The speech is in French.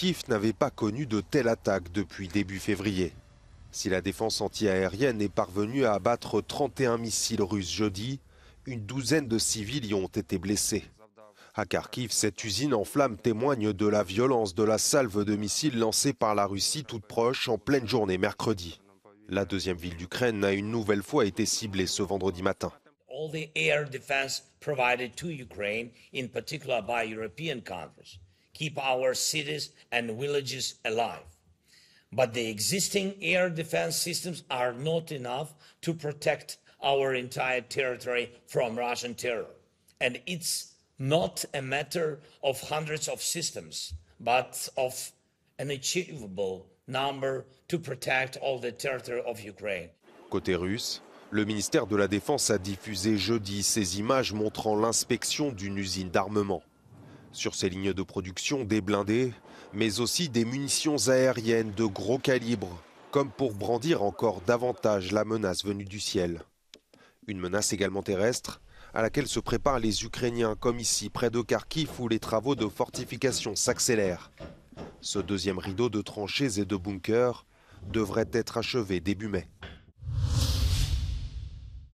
Kiev n'avait pas connu de telle attaque depuis début février. Si la défense antiaérienne est parvenue à abattre 31 missiles russes jeudi, une douzaine de civils y ont été blessés. À Kharkiv, cette usine en flammes témoigne de la violence de la salve de missiles lancée par la Russie toute proche en pleine journée mercredi. La deuxième ville d'Ukraine a une nouvelle fois été ciblée ce vendredi matin keep our cities and villages alive. But the existing air defense systems are not enough to protect our entire territory from Russian terror. And it's not a matter of hundreds of systems, but of an achievable number to protect all the territory of Ukraine. Côté russe, le ministère de la Défense a diffusé jeudi ces images montrant l'inspection d'une usine d'armement. Sur ces lignes de production, des blindés, mais aussi des munitions aériennes de gros calibre, comme pour brandir encore davantage la menace venue du ciel. Une menace également terrestre, à laquelle se préparent les Ukrainiens, comme ici près de Kharkiv où les travaux de fortification s'accélèrent. Ce deuxième rideau de tranchées et de bunkers devrait être achevé début mai.